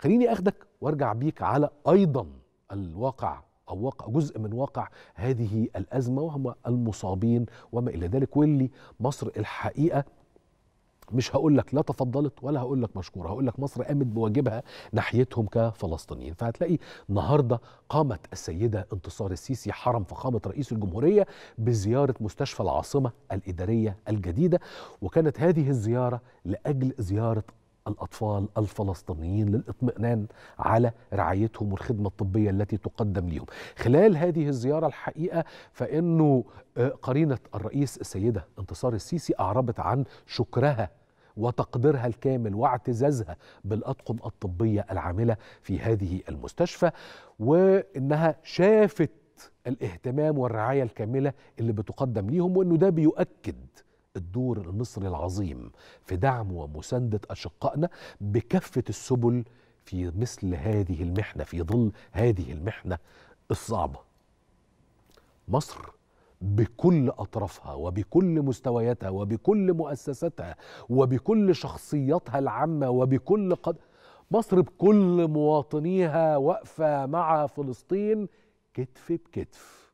خليني اخدك وارجع بيك على ايضا الواقع او واقع جزء من واقع هذه الازمه وهم المصابين وما الى ذلك واللي مصر الحقيقه مش هقول لك لا تفضلت ولا هقول لك مشكوره هقول لك مصر قامت بواجبها ناحيتهم كفلسطينيين فهتلاقي النهارده قامت السيده انتصار السيسي حرم فخامه رئيس الجمهوريه بزياره مستشفى العاصمه الاداريه الجديده وكانت هذه الزياره لاجل زياره الأطفال الفلسطينيين للإطمئنان على رعايتهم والخدمة الطبية التي تقدم لهم خلال هذه الزيارة الحقيقة فإنه آه، قرينة الرئيس السيدة انتصار السيسي أعربت عن شكرها وتقديرها الكامل واعتزازها بالاطقم الطبيه العامله في هذه المستشفى وانها شافت الاهتمام والرعايه الكامله اللي بتقدم ليهم وانه ده بيؤكد الدور المصري العظيم في دعم ومسانده اشقائنا بكافه السبل في مثل هذه المحنه في ظل هذه المحنه الصعبه. مصر بكل اطرافها وبكل مستوياتها وبكل مؤسساتها وبكل شخصياتها العامه وبكل قد مصر بكل مواطنيها واقفه مع فلسطين كتف بكتف.